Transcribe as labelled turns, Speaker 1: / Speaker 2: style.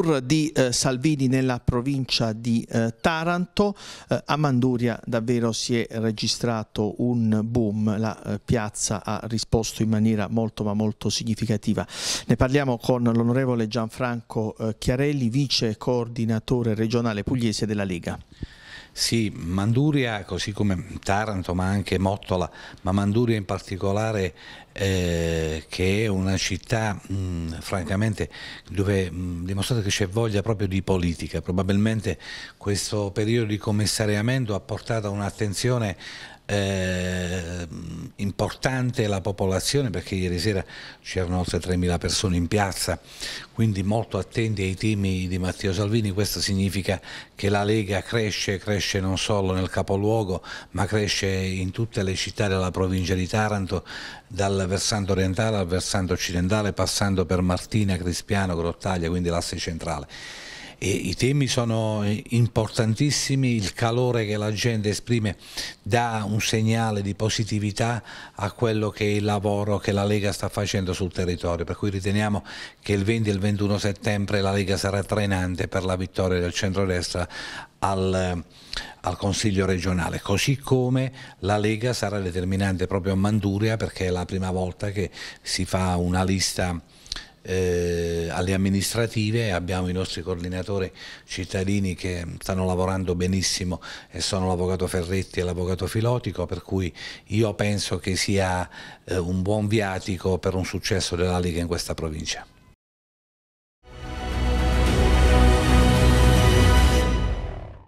Speaker 1: tour di eh, Salvini nella provincia di eh, Taranto. Eh, a Manduria davvero si è registrato un boom, la eh, piazza ha risposto in maniera molto ma molto significativa. Ne parliamo con l'onorevole Gianfranco eh, Chiarelli, vice coordinatore regionale pugliese della Lega. Sì,
Speaker 2: Manduria, così come Taranto, ma anche Mottola, ma Manduria in particolare eh, che è una città mh, francamente dove mh, dimostrate che c'è voglia proprio di politica, probabilmente questo periodo di commissariamento ha portato un'attenzione eh, importante la popolazione perché ieri sera c'erano oltre 3.000 persone in piazza, quindi molto attenti ai temi di Matteo Salvini, questo significa che la Lega cresce, cresce non solo nel capoluogo ma cresce in tutte le città della provincia di Taranto, dal versante orientale al versante occidentale, passando per Martina, Crispiano, Grottaglia, quindi l'asse centrale e i temi sono eh, importantissimi, il calore che la gente esprime dà un segnale di positività a quello che è il lavoro che la Lega sta facendo sul territorio, per cui riteniamo che il 20 e il 21 settembre la Lega sarà trainante per la vittoria del centrodestra al, eh, al, Consiglio regionale, così come la Lega sarà determinante proprio a Manduria perché è la prima volta che si fa una lista eh, alle amministrative, abbiamo i nostri coordinatori cittadini che stanno lavorando benissimo e sono l'avvocato Ferretti e l'avvocato Filotico, per cui io penso che sia eh, un buon viatico per un successo della Liga in questa provincia.